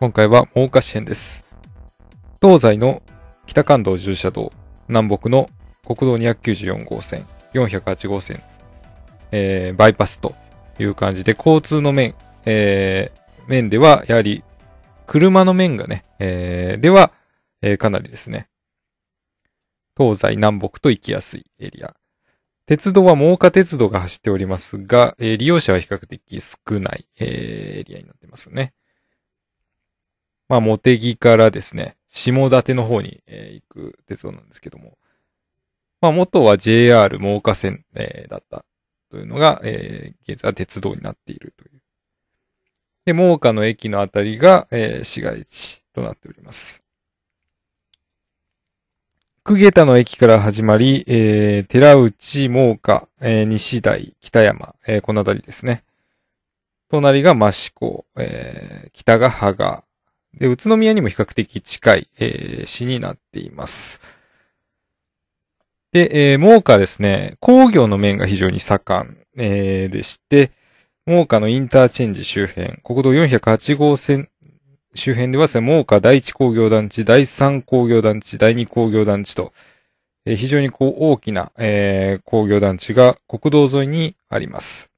今回は真岡市編です。東西の北関東自動車道、南北の国道294号線、408号線、えー、バイパスという感じで、交通の面、えー、面では、やはり、車の面がね、えー、では、えー、かなりですね、東西南北と行きやすいエリア。鉄道は真岡鉄道が走っておりますが、えー、利用者は比較的少ない、えー、エリアになってますね。まあ、茂木からですね、下館の方に、えー、行く鉄道なんですけども、まあ、元は JR 真岡線、えー、だったというのが、えー、現在は鉄道になっているという。で、真岡の駅のあたりが、えー、市街地となっております。福下駄の駅から始まり、えー、寺内、真岡、えー、西台、北山、えー、この辺りですね。隣が益子、えー、北が羽賀。で、宇都宮にも比較的近い、えー、市になっています。で、えー、農家ですね、工業の面が非常に盛ん、えー、でして、猛火のインターチェンジ周辺、国道408号線周辺ではですね、猛火第一工業団地、第三工業団地、第二工業団地と、えー、非常にこう大きな、えー、工業団地が国道沿いにあります。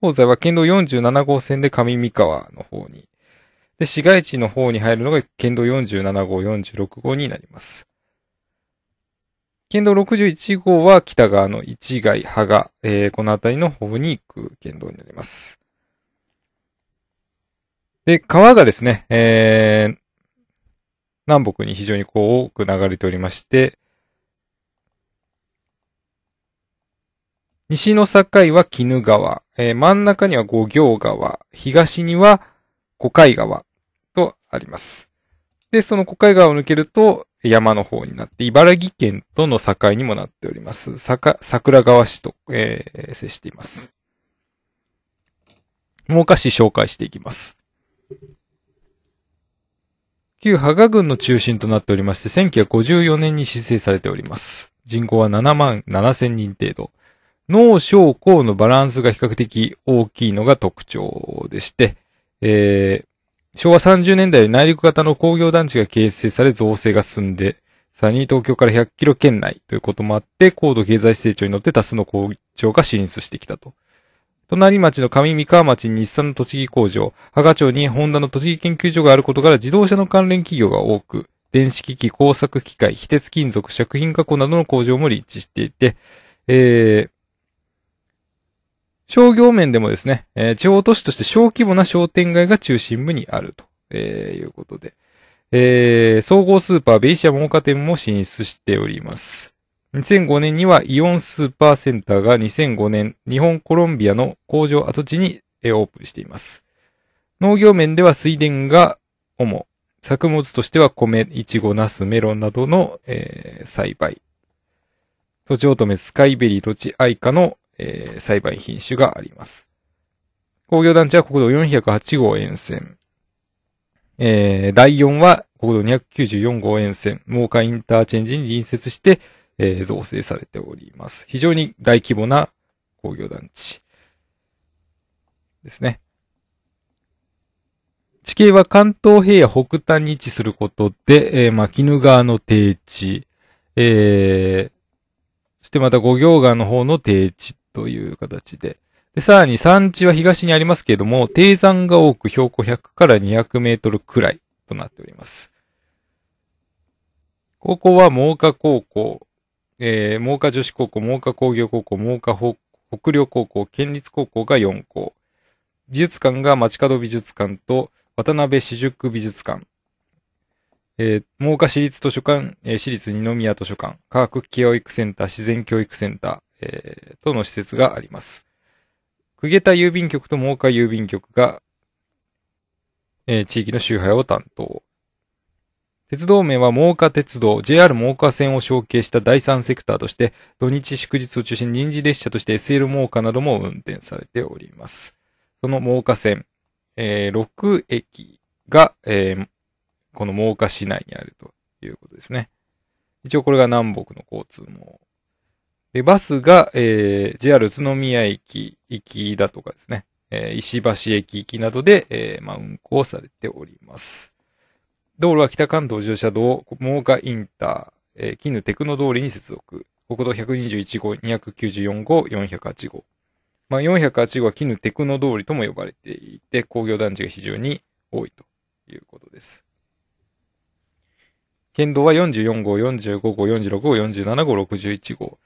東西は県道47号線で上三川の方に、で、市街地の方に入るのが県道47号、46号になります。県道61号は北側の市街、羽賀、えー、この辺りの方に行く県道になります。で、川がですね、えー、南北に非常にこう多く流れておりまして、西の境は絹川、えー、真ん中には五行川、東には五海川とあります。で、その五海川を抜けると山の方になって、茨城県との境にもなっております。桜川市と、えー、接しています。もう歌詞紹介していきます。旧芳賀郡の中心となっておりまして、1954年に申請されております。人口は7万7千人程度。脳小高のバランスが比較的大きいのが特徴でして、えー、昭和30年代内陸型の工業団地が形成され造成が進んで、さらに東京から100キロ圏内ということもあって、高度経済成長に乗って多数の工場が進出してきたと。隣町の上三河町に日産の栃木工場、芳賀町にホンダの栃木研究所があることから自動車の関連企業が多く、電子機器、工作機械、非鉄金属、食品加工などの工場も立地していて、えー、商業面でもですね、えー、地方都市として小規模な商店街が中心部にあると、えー、いうことで、えー、総合スーパーベイシアモーカ店も進出しております。2005年にはイオンスーパーセンターが2005年日本コロンビアの工場跡地にオープンしています。農業面では水田が主。作物としては米、いちご、ナス、メロンなどの、えー、栽培。土地乙女、スカイベリー、土地愛花の、えー、栽培品種があります。工業団地は国道408号沿線。えー、第4は国道294号沿線、真岡インターチェンジに隣接して、えー、造成されております。非常に大規模な工業団地ですね。地形は関東平野北端に位置することで、えー、牧野川の低地、えー、そしてまた五行川の方の低地という形で、で、さらに山地は東にありますけれども、低山が多く標高100から200メートルくらいとなっております。高校は真岡高校、えー、真岡女子高校、真岡工業高校、真岡北陵高校、県立高校が4校。美術館が街角美術館と渡辺私塾美術館。えー、真岡市立図書館、えー、市立二宮図書館、科学教育センター、自然教育センター、えー、との施設があります。久下田郵便局と真岡郵便局が、えー、地域の周波を担当。鉄道名は猛火鉄道、JR 猛火線を承継した第三セクターとして、土日祝日を中心に臨時列車として SL 猛火なども運転されております。その猛火線、えー、6駅が、えー、この猛火市内にあるということですね。一応これが南北の交通網。で、バスが、えー、JR 宇都宮駅行きだとかですね、えー、石橋駅行きなどで、えー、まあ、運行されております。道路は北関東自動車道、猛岡インター、えー、絹テクノ通りに接続。国道121号、294号、408号。まあ、408号は絹テクノ通りとも呼ばれていて、工業団地が非常に多いということです。県道は44号、45号、46号、47号、61号。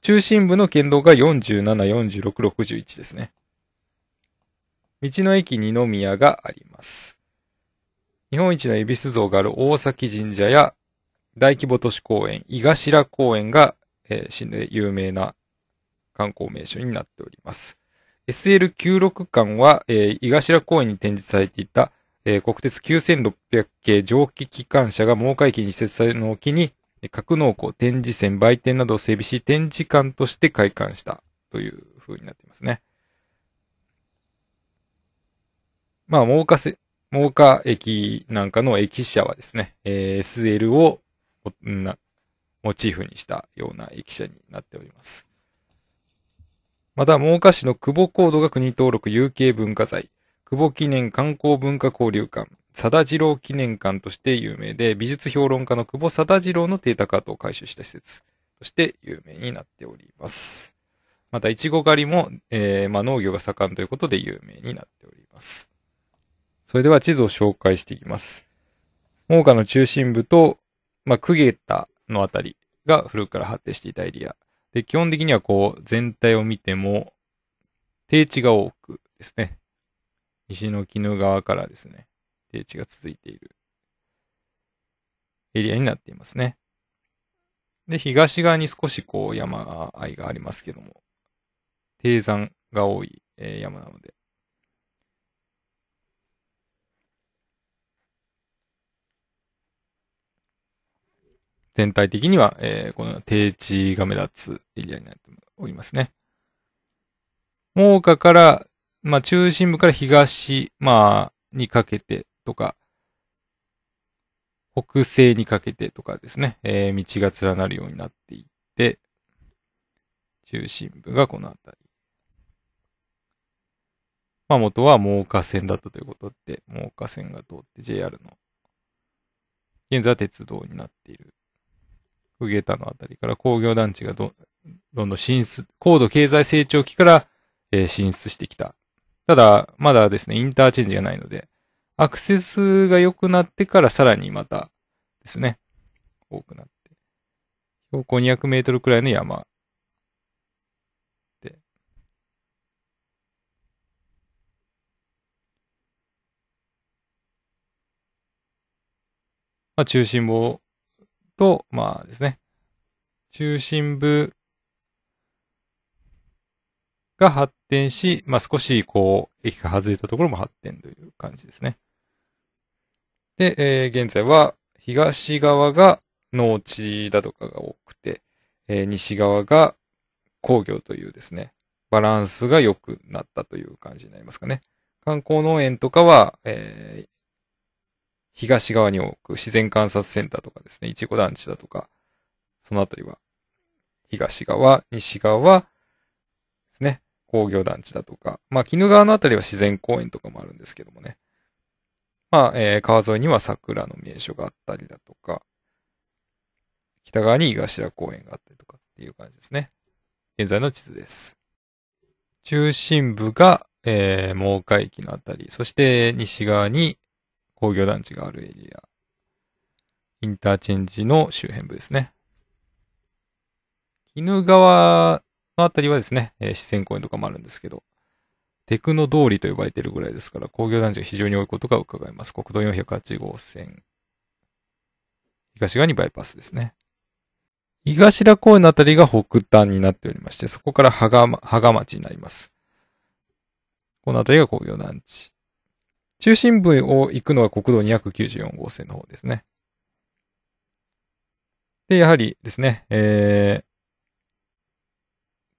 中心部の県道が47、46、61ですね。道の駅二宮があります。日本一の恵比寿像がある大崎神社や大規模都市公園、井頭公園が、えー、有名な観光名所になっております。SL96 館は、えー、井頭公園に展示されていた、えー、国鉄9600系蒸気機関車が猛岡駅に設置されるのを機に、格納庫、展示船、売店などを整備し、展示館として開館したという風になっていますね。まあ、真岡せ真岡駅なんかの駅舎はですね、えー、SL をモチーフにしたような駅舎になっております。また、真岡市の久保高度が国登録有形文化財、久保記念観光文化交流館、佐田次郎記念館として有名で、美術評論家の久保佐田次郎の邸宅跡を回収した施設として有名になっております。また、いちご狩りも、えーまあ、農業が盛んということで有名になっております。それでは地図を紹介していきます。モーの中心部と、まあ、クゲータのあたりが古くから発展していたエリア。で、基本的にはこう、全体を見ても、低地が多くですね。西の鬼怒川からですね、低地が続いているエリアになっていますね。で、東側に少しこう、山あいがありますけども、低山が多い、え山なので、全体的には、えー、この低地が目立つエリアになっておりますね。真岡から、まあ、中心部から東、まあ、にかけてとか、北西にかけてとかですね、えー、道が連なるようになっていって、中心部がこの辺り。まあ、元は真岡線だったということで、真岡線が通って JR の、現在は鉄道になっている福下駄のあたりから工業団地がどどんどん進出、高度経済成長期から、えー、進出してきた。ただ、まだですね、インターチェンジがないので、アクセスが良くなってからさらにまたですね、多くなって。標高200メートルくらいの山で。まあ、中心部をと、まあですね、中心部が発展し、まあ少しこう、駅が外れたところも発展という感じですね。で、えー、現在は東側が農地だとかが多くて、えー、西側が工業というですね、バランスが良くなったという感じになりますかね。観光農園とかは、えー、東側に多く、自然観察センターとかですね、いちご団地だとか、そのあたりは、東側、西側ですね、工業団地だとか、まあ、絹川のあたりは自然公園とかもあるんですけどもね。まあ、えー、川沿いには桜の名所があったりだとか、北側に井頭公園があったりとかっていう感じですね。現在の地図です。中心部が、えー、猛海駅のあたり、そして西側に工業団地があるエリア。インターチェンジの周辺部ですね。鬼怒川のあたりはですね、えー、四川公園とかもあるんですけど、テクノ通りと呼ばれてるぐらいですから、工業団地が非常に多いことが伺えます。国道408号線。東側にバイパスですね。伊頭公園のあたりが北端になっておりまして、そこから羽賀、羽賀町になります。このあたりが工業団地。中心部を行くのは国道294号線の方ですね。で、やはりですね、えー、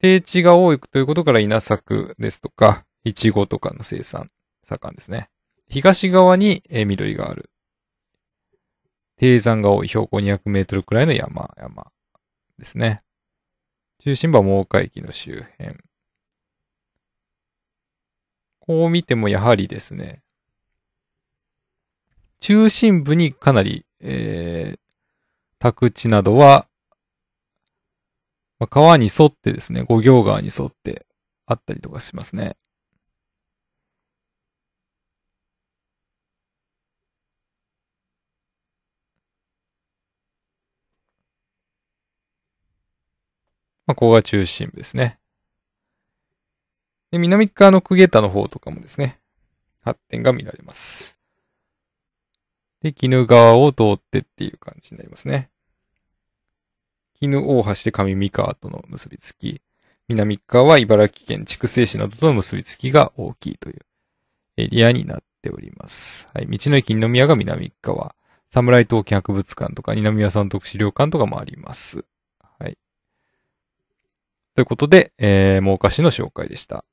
低地が多いということから稲作ですとか、いちごとかの生産、盛んですね。東側に、えー、緑がある。低山が多い標高200メートルくらいの山、山ですね。中心部は毛海駅の周辺。こう見てもやはりですね、中心部にかなり、えー、宅地などは、まあ、川に沿ってですね、五行川に沿ってあったりとかしますね。まあ、ここが中心部ですね。で南側のク下田の方とかもですね、発展が見られます。で、絹川を通ってっていう感じになりますね。絹大橋で上三河との結びつき、南側は茨城県筑西市などとの結びつきが大きいというエリアになっております。はい。道の駅二宮が南側、侍東京博物館とか二宮ん徳資料館とかもあります。はい。ということで、えー、真岡市の紹介でした。